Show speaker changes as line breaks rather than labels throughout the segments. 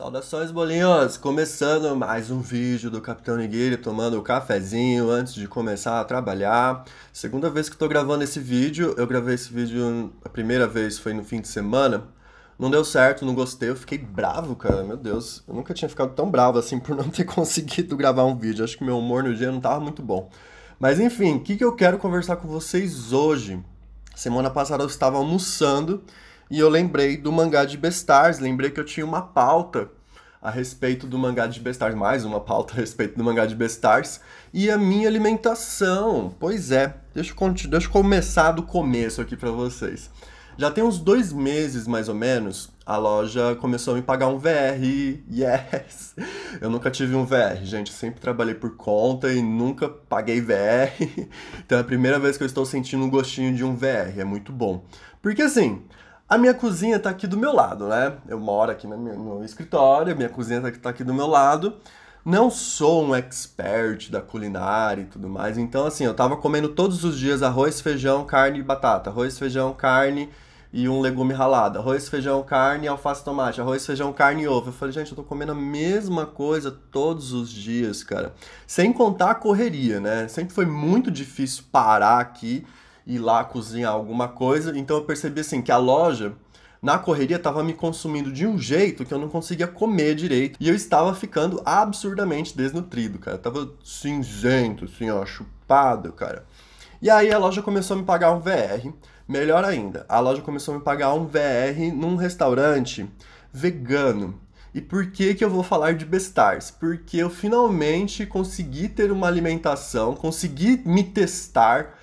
Saudações bolinhos! Começando mais um vídeo do Capitão Nigiri tomando um cafezinho antes de começar a trabalhar. Segunda vez que estou gravando esse vídeo, eu gravei esse vídeo a primeira vez foi no fim de semana. Não deu certo, não gostei, eu fiquei bravo, cara. Meu Deus, eu nunca tinha ficado tão bravo assim por não ter conseguido gravar um vídeo. Acho que meu humor no dia não estava muito bom. Mas enfim, o que, que eu quero conversar com vocês hoje? Semana passada eu estava almoçando e eu lembrei do mangá de Bestars, lembrei que eu tinha uma pauta a respeito do mangá de Bestars, mais uma pauta a respeito do mangá de Bestars, e a minha alimentação. Pois é, deixa eu, deixa eu começar do começo aqui para vocês. Já tem uns dois meses, mais ou menos, a loja começou a me pagar um VR. Yes! Eu nunca tive um VR, gente. Sempre trabalhei por conta e nunca paguei VR. Então é a primeira vez que eu estou sentindo um gostinho de um VR. É muito bom. Porque assim, a minha cozinha está aqui do meu lado, né? Eu moro aqui no meu escritório, minha cozinha está tá aqui do meu lado. Não sou um expert da culinária e tudo mais, então assim, eu estava comendo todos os dias arroz, feijão, carne e batata. Arroz, feijão, carne e um legume ralado. Arroz, feijão, carne, alface, tomate. Arroz, feijão, carne e ovo. Eu falei, gente, eu tô comendo a mesma coisa todos os dias, cara. Sem contar a correria, né? Sempre foi muito difícil parar aqui ir lá cozinhar alguma coisa. Então eu percebi assim que a loja na correria estava me consumindo de um jeito que eu não conseguia comer direito e eu estava ficando absurdamente desnutrido, cara. Eu tava cinzento, assim, ó, chupado, cara. E aí a loja começou a me pagar um VR. Melhor ainda, a loja começou a me pagar um VR num restaurante vegano. E por que que eu vou falar de Bestars? Porque eu finalmente consegui ter uma alimentação, consegui me testar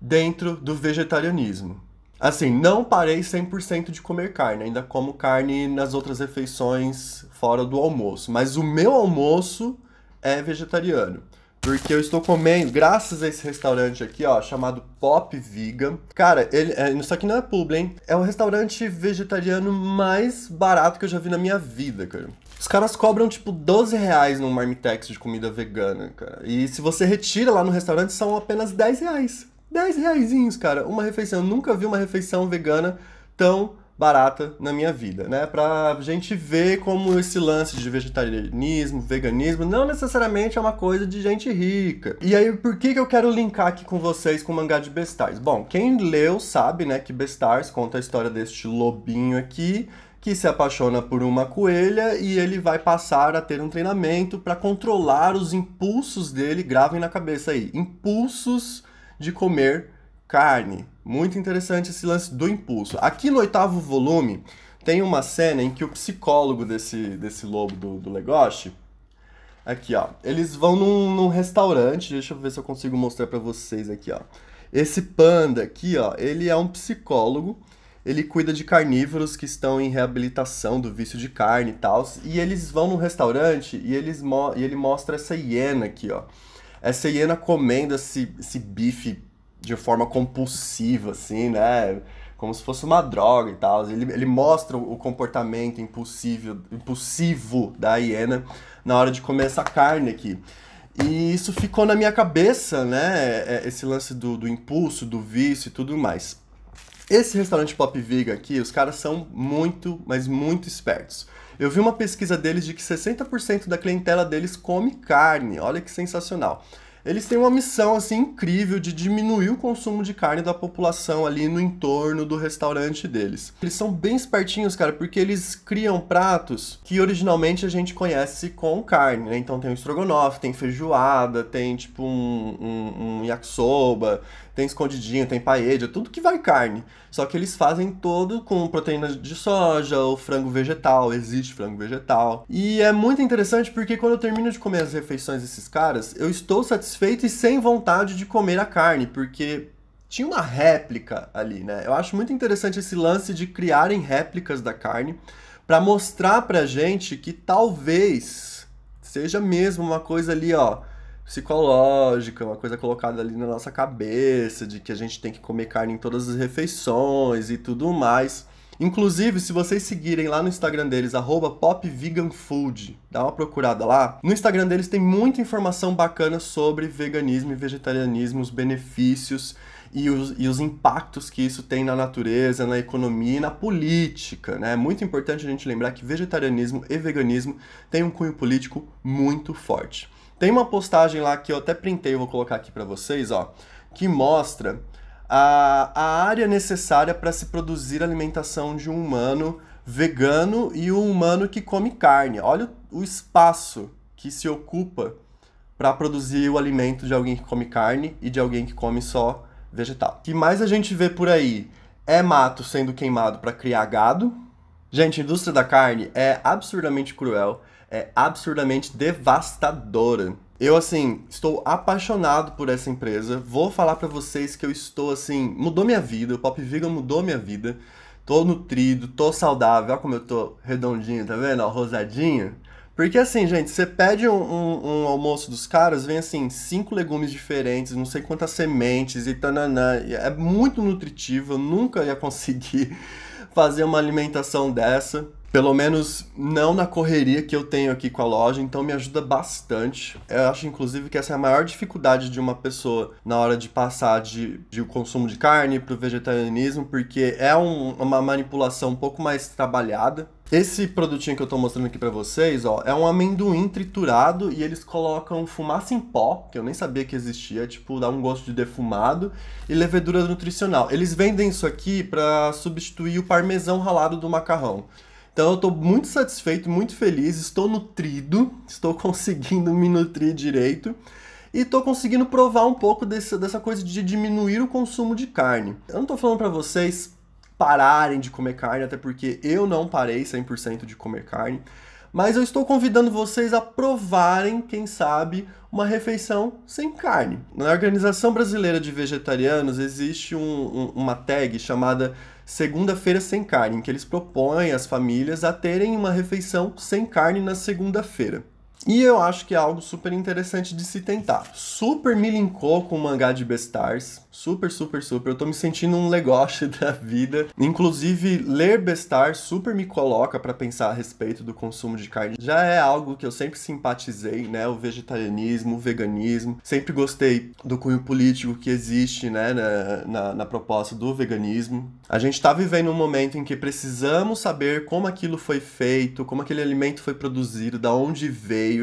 dentro do vegetarianismo. Assim, não parei 100% de comer carne, ainda como carne nas outras refeições fora do almoço, mas o meu almoço é vegetariano. Porque eu estou comendo, graças a esse restaurante aqui, ó, chamado Pop Vegan. Cara, ele, é, isso aqui não é publi, hein? É o restaurante vegetariano mais barato que eu já vi na minha vida, cara. Os caras cobram, tipo, 12 reais num marmitex de comida vegana, cara. E se você retira lá no restaurante, são apenas 10 reais. 10 reaisinhos, cara, uma refeição. Eu nunca vi uma refeição vegana tão barata na minha vida, né? Pra gente ver como esse lance de vegetarianismo, veganismo, não necessariamente é uma coisa de gente rica. E aí, por que, que eu quero linkar aqui com vocês com o mangá de Bestars? Bom, quem leu sabe, né, que Bestars conta a história deste lobinho aqui, que se apaixona por uma coelha e ele vai passar a ter um treinamento para controlar os impulsos dele, gravem na cabeça aí, impulsos de comer carne. Muito interessante esse lance do impulso. Aqui no oitavo volume tem uma cena em que o psicólogo desse, desse lobo do, do Legoshi. Aqui, ó. Eles vão num, num restaurante. Deixa eu ver se eu consigo mostrar para vocês aqui, ó. Esse panda aqui, ó, ele é um psicólogo. Ele cuida de carnívoros que estão em reabilitação do vício de carne e tal. E eles vão num restaurante e, eles e ele mostra essa hiena aqui, ó essa hiena comendo esse, esse bife de forma compulsiva, assim, né? Como se fosse uma droga e tal. Ele, ele mostra o comportamento impulsivo, impulsivo da hiena na hora de comer essa carne aqui. E isso ficou na minha cabeça, né? É, é, esse lance do, do impulso, do vício e tudo mais. Esse restaurante Pop viga aqui, os caras são muito, mas muito espertos. Eu vi uma pesquisa deles de que 60% da clientela deles come carne. Olha que sensacional. Eles têm uma missão assim incrível de diminuir o consumo de carne da população ali no entorno do restaurante deles. Eles são bem espertinhos, cara, porque eles criam pratos que originalmente a gente conhece com carne, né? Então tem o estrogonofe, tem feijoada, tem tipo um, um, um yakisoba, tem escondidinho, tem paella, tudo que vai carne. Só que eles fazem todo com proteína de soja, ou frango vegetal, existe frango vegetal. E é muito interessante porque quando eu termino de comer as refeições desses caras, eu estou satisfeito e sem vontade de comer a carne, porque tinha uma réplica ali, né? Eu acho muito interessante esse lance de criarem réplicas da carne para mostrar pra gente que talvez seja mesmo uma coisa ali, ó, psicológica, uma coisa colocada ali na nossa cabeça de que a gente tem que comer carne em todas as refeições e tudo mais. Inclusive, se vocês seguirem lá no Instagram deles, popveganfood, dá uma procurada lá. No Instagram deles tem muita informação bacana sobre veganismo e vegetarianismo, os benefícios e os, e os impactos que isso tem na natureza, na economia e na política. Né? É muito importante a gente lembrar que vegetarianismo e veganismo têm um cunho político muito forte. Tem uma postagem lá que eu até printei, eu vou colocar aqui para vocês, ó, que mostra a, a área necessária para se produzir alimentação de um humano vegano e um humano que come carne. Olha o, o espaço que se ocupa para produzir o alimento de alguém que come carne e de alguém que come só vegetal. O que mais a gente vê por aí é mato sendo queimado para criar gado. Gente, a indústria da carne é absurdamente cruel é absurdamente devastadora. Eu, assim, estou apaixonado por essa empresa. Vou falar para vocês que eu estou, assim, mudou minha vida. O Pop Vegan mudou minha vida. Tô nutrido, tô saudável. Olha como eu tô redondinho, tá vendo? Ó, rosadinho. Porque, assim, gente, você pede um, um, um almoço dos caras, vem, assim, cinco legumes diferentes, não sei quantas sementes e tananã. É muito nutritivo. Eu nunca ia conseguir fazer uma alimentação dessa. Pelo menos não na correria que eu tenho aqui com a loja, então me ajuda bastante. Eu acho, inclusive, que essa é a maior dificuldade de uma pessoa na hora de passar de, de o consumo de carne para o vegetarianismo, porque é um, uma manipulação um pouco mais trabalhada. Esse produtinho que eu tô mostrando aqui para vocês, ó, é um amendoim triturado e eles colocam fumaça em pó, que eu nem sabia que existia, tipo, dá um gosto de defumado, e levedura nutricional. Eles vendem isso aqui para substituir o parmesão ralado do macarrão. Então eu estou muito satisfeito, muito feliz, estou nutrido, estou conseguindo me nutrir direito e estou conseguindo provar um pouco desse, dessa coisa de diminuir o consumo de carne. Eu não estou falando para vocês pararem de comer carne, até porque eu não parei 100% de comer carne mas eu estou convidando vocês a provarem, quem sabe, uma refeição sem carne. Na Organização Brasileira de Vegetarianos existe um, um, uma tag chamada Segunda-feira Sem Carne, em que eles propõem às famílias a terem uma refeição sem carne na segunda-feira. E eu acho que é algo super interessante de se tentar. Super me linkou com o mangá de Bestars. Super, super, super. Eu tô me sentindo um negócio da vida. Inclusive, ler Bestars super me coloca para pensar a respeito do consumo de carne. Já é algo que eu sempre simpatizei, né? O vegetarianismo, o veganismo. Sempre gostei do cunho político que existe, né? Na, na, na proposta do veganismo. A gente tá vivendo um momento em que precisamos saber como aquilo foi feito, como aquele alimento foi produzido, da onde veio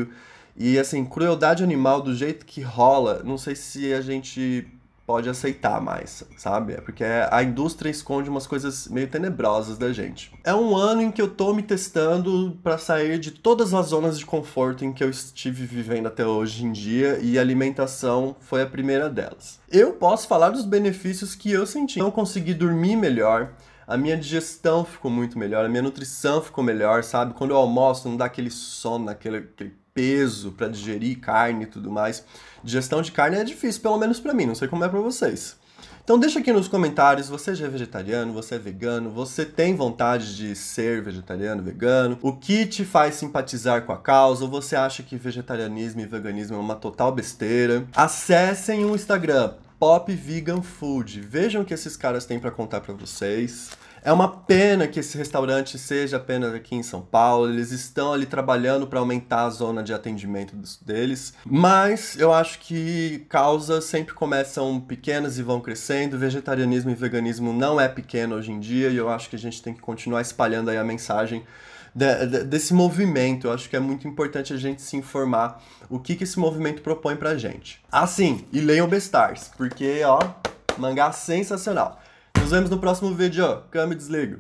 e assim, crueldade animal do jeito que rola, não sei se a gente pode aceitar mais, sabe? É porque a indústria esconde umas coisas meio tenebrosas da gente. É um ano em que eu tô me testando para sair de todas as zonas de conforto em que eu estive vivendo até hoje em dia e alimentação foi a primeira delas. Eu posso falar dos benefícios que eu senti. Não consegui dormir melhor, a minha digestão ficou muito melhor, a minha nutrição ficou melhor, sabe? Quando eu almoço, não dá aquele sono, aquele, aquele peso para digerir carne e tudo mais. Digestão de carne é difícil, pelo menos para mim, não sei como é para vocês. Então deixa aqui nos comentários, você já é vegetariano, você é vegano, você tem vontade de ser vegetariano, vegano, o que te faz simpatizar com a causa, ou você acha que vegetarianismo e veganismo é uma total besteira. Acessem o Instagram, Pop Vegan Food. Vejam o que esses caras têm para contar para vocês. É uma pena que esse restaurante seja apenas aqui em São Paulo. Eles estão ali trabalhando para aumentar a zona de atendimento deles. Mas eu acho que causas sempre começam pequenas e vão crescendo. Vegetarianismo e veganismo não é pequeno hoje em dia e eu acho que a gente tem que continuar espalhando aí a mensagem de, de, desse movimento. Eu acho que é muito importante a gente se informar o que, que esse movimento propõe pra gente. Assim, e leiam Bestars, porque, ó, mangá sensacional. Nos vemos no próximo vídeo. Câmbio desligo.